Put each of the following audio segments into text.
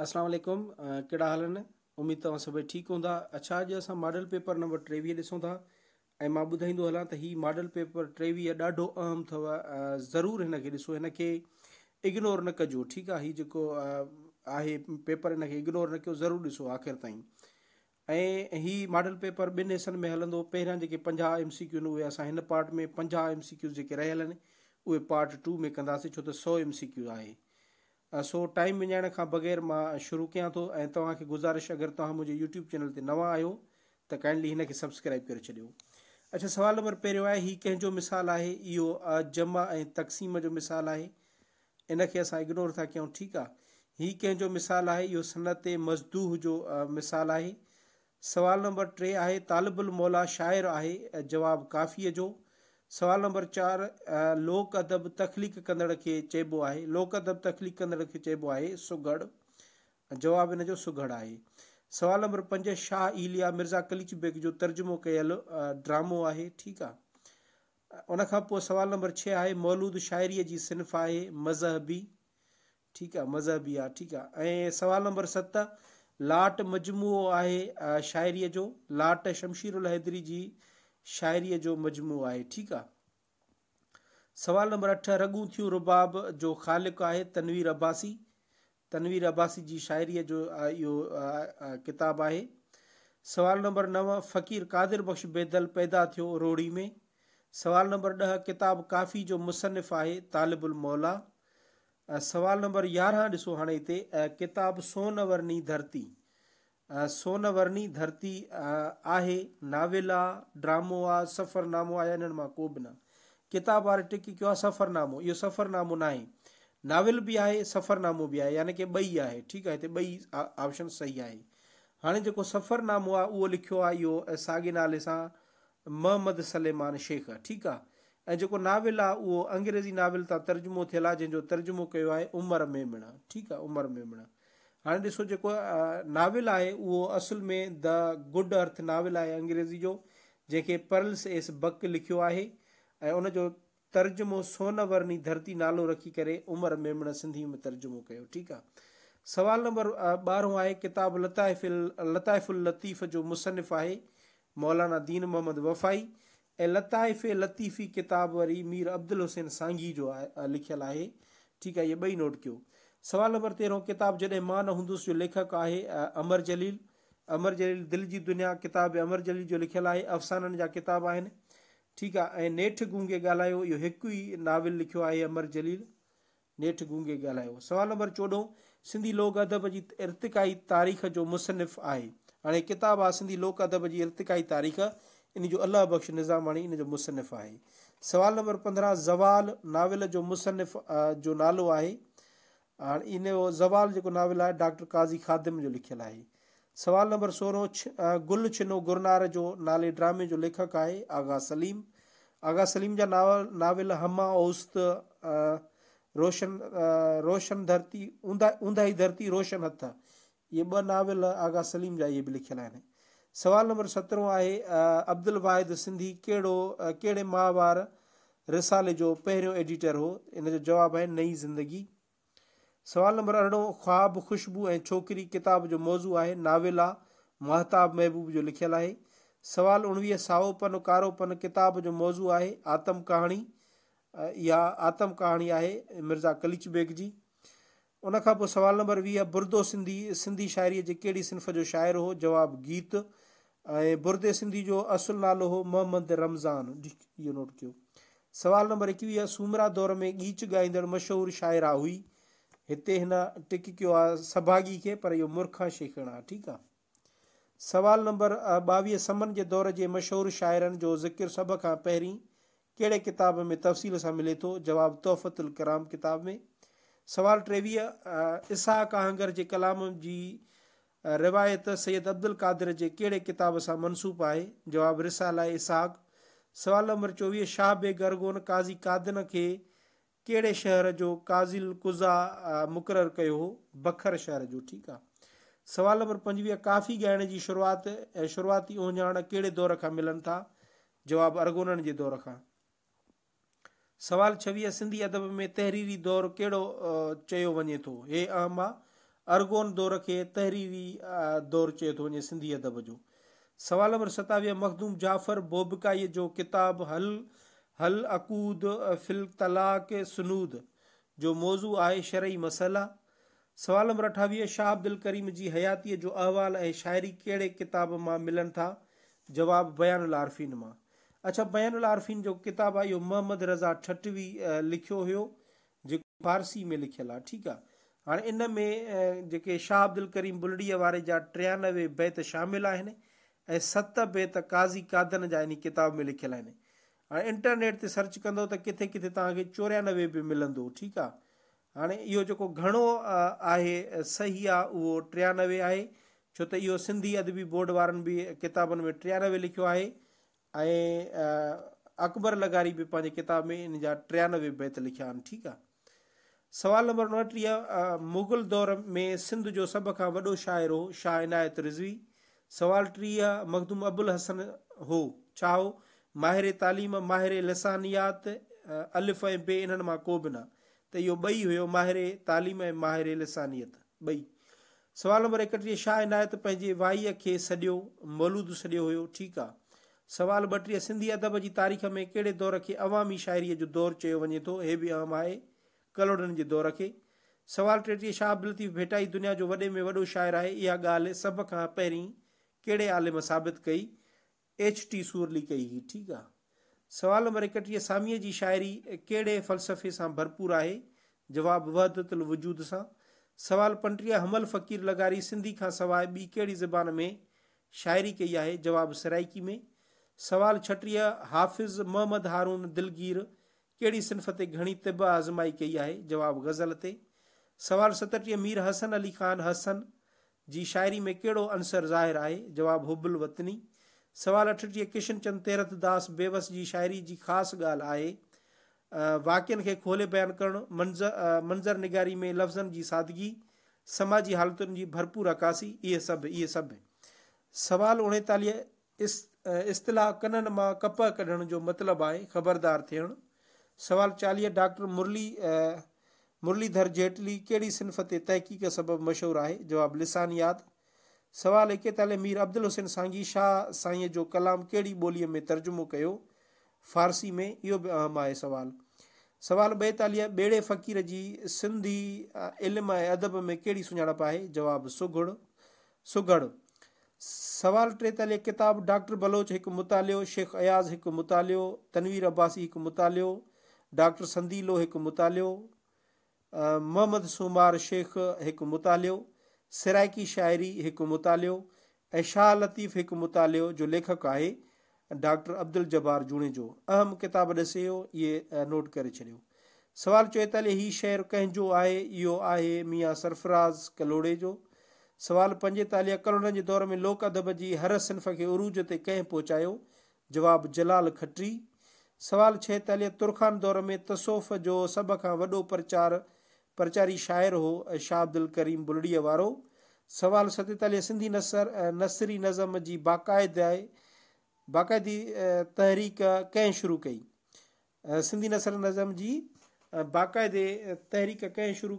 السلام علیکم کہڑا حال امید تو ٹھیک ہوں اچھا اب اب ماڈل پےپر نمبر ٹریوی دسوں گا بدھائی دو ہلانا تو یہ ماڈل پیپر ٹےوی ڈھو اہم تھو ضرور اگنور نجی ٹھیک ہے یہ جو ہے پےپر ان کے اگنور آخر تین اِ ماڈل پےپر بن حصوں میں ہل پہ پنجہ ایم سی کن وہ پارٹ میں پنجہ ایم سی کئی ریئل اے پارٹ ٹو میں کرو تو سو ایم سی کو ہے سو ٹائم ونائر شروع کرا تو تا گارش اگر مجھے یو ٹوب چینل نوا آ تونڈلی ان کے سبسکرائب کر دوں اچھا سوال نمبر پہ ہاں کنو مثال ہے یہ جمع تقسیم جو مثال ہے ان کے اثر اگنور تھا کوں کہ مثال ہے یہ صنعت مزدو جو مثال ہے سوال نمبر ٹے ہے طالب المولا شاعر ہے جواب قافیہ سوال نمبر چار لوک ادب تخلیق کرندڑ کے چیبو آئے لوک ادب تخلیق کرندڑ کے چیبو آئے سگڑ جواب ان سگڑ آئے سوال نمبر پنج شاہ ایلیا مرزا کلیچ جو ترجمہ کل ڈرامو آئے ٹھیک ہے ان کا سوال نمبر چھ آئے مولود شاعری جی صنف آئے مذہبی ٹھیک ہے مذہبی ٹھیک ہے سوال نمبر ست لاٹ مجموع آئے شاعری جو لاٹ شمشیر الحدری جی شاعری مجموعہ ہے ٹھیک سوال نمبر اٹھ رگوں تھو رباب جو خالق ہے تنویر عباسی تنویر عباسی کی جی شاعری جو کتاب ہے سوال نمبر نو فقیر قادر بخش بیدل پیدا تھا روڑی میں سوال نمبر ڈھ کتا کافی جو مصنف ہے طالب الملا سوال نمبر یارہ ڈسو ہاں کتاب سو نی دھرتی سو ن ورنی دھرتی ہے ناول آ ڈرامو آ سفر نام آن کو کتاب والے ٹیک سفر نامو یہ سفر نام نا ہے ناول بھی آئے سفر نام بھی آنے کہ بئی آپ ٹھیک ہے بئی آپشن صحیح ہے ہاں جو سفر نام ہے وہ لکھو ہے ساگے نالے سے محمد سلمان شیک ٹھیک ناول اگریزی ناول تا ترجمہ تھل ہے جن کو ترجمہ کیا ہے عمر میما ٹھیک ہے عمر میما ہاں ڈسو جو ناول ہے وہ اصل میں د گڈ ارتھ ناول ہے اگریزی جو جن کے پرلس ایس بک لکھو ہے انجو ترجمہ سونا ورنی دھرتی نالو رکھ کر عمر میم سندھی میں ترجمہ کرو سوال نمبر بارہوں ہے کتاب لطاعف لطائف الطیف جو مصنف ہے مولانا دین محمد وفائی ای لطائف لطیفی قطب ویری میر عبد الحسین سانگھی جو لکھا یہ بہ نوٹ کیا سوال نمبر تیرہ کتاب جدہ مندس جو لےک ہے امر جلیل امر جلیل دل کی جی دنیا کتاب امر جلیل جو لکھل ہے افسانوں کا کتاب ان ٹھیک ہے ای نیٹ گونگے گالا یہ ایک ہی ناول لکھو ہے امر جلیل نیٹ گوںگے گالاؤ سوال نمبر چودہ سندی لوک ادب کی جی ارتقائی تاریخ جو مصنف ہے ہاں کتاب آ سی لوک ادب کی جی ارتقائی تاریخ انہوں الحب بخش نظام حانی ان مصنف ہے سوال نمبر پندرہ زوال ناول جو مصنف جو نالو ہے ہاں ان زوال نال ہے ڈاٹر قاضی خاطم جو لکھل نمبر سورہ چل چنو گرنار جو نالے ڈرامے جو لیکک ہے آغا سلیم آغا سلیم جا نا ناول ہما اوس روشن روشن دھرتی اندھا اندا دھرتی روشن ہت یہ ب ناول آغا سلیم جا یہ بھی لکھن سوال نمبر سترہ ہے ابد الواید سندھیے ماہبار رسالے جو پہروں ایڈیٹر ہواب ہے نئی زندگی سوال نمبر ارہوں خواب خوشبو چوکری کتاب جو موضوع ہے ناویل آ محتاب محبوب جو لکھل ہے سوال اُویس ساؤ پن کارو پن کتاب جو موضوع ہے آتم یا آتم کہانی مرزا کلیچ بیگ جی ان سوال نمبر ویہ بردو سنگھی سندھی شاعری کے کہڑی صنف جو شاعر ہو جواب گیت اور بردے سنبھی جو اصل نالو محمد رمضان یہ نوٹ کیا سوال نمبر اکوی سومرا دور میں گیچ گائیدڑ مشہور شاعر ہوئی اتنے ٹکاگی کے پر یہ مورکھا شیکڑ آ سوال نمبر باوی سمن کے دور کے مشہور شاعر جو ذکر سب کا پہڑے کتاب میں تفصیل سے ملے تو جواب توحفت الکرام کتاب میں سوال ٹریوی عساق آہنگر کے کلام کی روایت سید عبد القادر کے کتاب سے منسوب ہے جباب رسال اساق سوال نمبر چوبی شاہ بے گرگو قاضی کادن کے कहिड़े शहर जो काज़िल कुज़ा मुक़ररु कयो हो बखर शहर जो ठीकु आहे सवाल नंबर पंजवीह काफ़ी ॻाइण जी शुरूआति ऐं शुरूआती उञाण कहिड़े दौर खां मिलनि था जवाबु अरगोननि जे दौर खां सवाल छवीह सिंधी अदब में तहरीरी दौरु कहिड़ो चयो वञे थो हे अहम आहे अरगोन दौर खे तहरीरी दौरु चयो थो वञे सिंधी अदब जो सवाल नंबर सतावीह मखदूम जाफ़र ब जो किताबु हल حل عقود فل طلاق سنود جو موضوع آئے شرعی مسئلہ سوال نمبر اٹھاویہ شاہ عبد الکریم جی حیاتی جو احوال ا شاعری کہڑے کتاب میں ملن تھا جواب بیان العارف میں اچھا بیان العارف جو کتاب یہ محمد رضا ٹوی لکھارسی میں لکھل ہے ٹھیک ہے ہاں ان میں جے شاہ عبد ال کریم بلڑی والے جا ٹیا بیت شامل آیا ست بیت قاضی قادن جا ان قاب میں لکھن ہاں انٹرنٹ سے سرچ کردے کتنے تا چورانوے بھی مل ٹھیک ہانے یہ گھنوا ہے سہی آنوے آپ چھوت یہ سنگھی ادبی بورڈ والے بھی کتاب میں ٹیاانوے لکھو ہے اکبر لغاری بھی پانے کتاب میں انجا ٹیاانوے بیت لکھن سوال نمبر نوٹی مغل دور میں سندھ جو سب کا واعر ہو شاہ عنایت رضوی سوال ٹیر مخدوم ابول حسن ہو माहिर तालीम माहिर लसानियात अलिफ़ ऐं बे इन्हनि मां को बि न त इहो ॿई हुयो माहिर तालीम ऐं माहिर लसानियत ॿई सुवाल नंबर एकटीह छा आहे आहे त पंहिंजे भाईअ खे सॼो मौलूद सॼो हुयो ठीकु आहे सुवाल ॿटीह सिंधी अदब जी तारीख़ में कहिड़े दौर खे अवामी शाइरीअ जो दौरु चयो वञे थो हे बि अहम आहे कलोड़नि जे दौर खे सुवाल टेटीह शाह अबिलती भेटाई दुनिया जो वॾे में वॾो शाइरु आहे इहा ॻाल्हि सभ खां पहिरीं कहिड़े आलिम साबित कई ایچ ٹی سورلی کہی ہی ٹھیک ہے سوال نمبر اکٹی سامیا جی شاعری کیڑے فلسفے سے بھرپور ہے جواب وحدت الوجود سا سوال پنٹی حمل فقیر لگاری سندھی کا سوائے بی کیڑی زبان میں شاعری کئی ہے جواب سرائکی میں سوال چٹی حافظ محمد ہارون دلگیر کیڑی صنف تھی گھنی طبع آزمائی کئی ہے جواب غزل سے سوال ستٹیر میر حسن علی خان حسن جی شاعری میں کیڑو انصر ظاہر آئے جواب حب الوطنی سوال اٹی جی، کشن چند تیرت داس بےوس کی جی شاعری کی جی خاص غال ہے و واقعے کے کھولے بیان کرنظ منظر نگاری میں لفظ کی سادگی سماجی حالتوں کی بھرپور عکاسی یہ سب یہ سب سوال اڑتالیس اص اصطلاح کنن میں کپ کھن جو مطلب آئے خبردار تھوال چالیس ڈاکٹر مرلی مرلی دھرٹلی کہڑی صنف تحقیق سبب مشہور ہے جواب لسان یاد سوال ہے کہ اکےتالی میر ابد الحسین سانگی شاہ سائیں جو کلام کیڑی بولی میں ترجمہ کر فارسی میں یہ بھی اہم ہے سوال سوال بتالی بیڑے فقیر جی سندھی علم ادب میں کیڑی سا ہے جواب سگڑ سگڑ سوال ٹےتالیس کتاب ڈاکٹر بلوچ ایک مطالعہ شیخ ایاز ایک مطالعہ تنویر عباسی ایک مطالعہ ڈاکٹر سندیلو ایک مطالعہ محمد سومار شیخ ایک مطالعہ سرائکی شاعری ایک مطالعہ ای شاہ لطیف ایک مطالعہ جو لیکک ہے ڈاکٹر عبد الجبار جے جو اہم کتاب ڈسے وہ یہ نوٹ کر چوال چوہتالیے یہ شعر کہنوائے ہے اوائے ہے میاں سرفراز کلوڑے جو سوال پالی کروڑ کے دور میں لوک ادب کی جی ہر صنف کے عروج تک کن پہنچا جواب جلال کٹری سوال چھتالیس ترخان دور میں تصوف جو سب کا ہاں وڈو پرچار پرچاری شاعر ہو شاہ ابد الکریم بلڑی والو سوال ستہ سی نسر نسری نظم کی جی باقاعد باقاعدی تحری کئی سندی نسر نظم کی جی، باقاعد تحری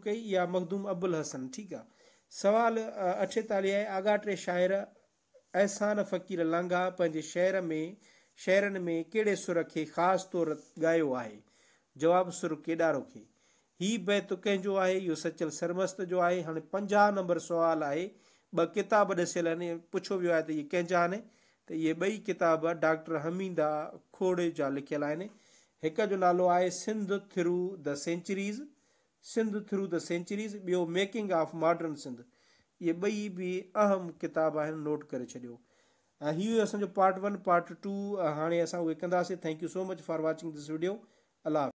کئی یا مخدوم ابول حسن ٹھیک سوال اٹھےتالی آگاٹے شاعر احسان فقیر لانگا پانچ شعر میں شعر میں کہڑے سر کے خاص طور گا ہے جواب سر کیارے ہی تو تین یہ سچل سرمست جو ہے ہاں پنجا نمبر سوال ہے ب کتاب دسل پوچھو یہ تو یہ بئی کتاب ڈاکٹر حمیدا کھوڑے جا لکھنو ہے سندھ تھرو دا سینچریز سرو د سینچریز بو میک آف ماڈرن سنند یہ بئی بھی اہم کتاب نوٹ کر سڈ پارٹ ون پارٹ ٹو ہاں کہو so much for watching this video اللہ حافظ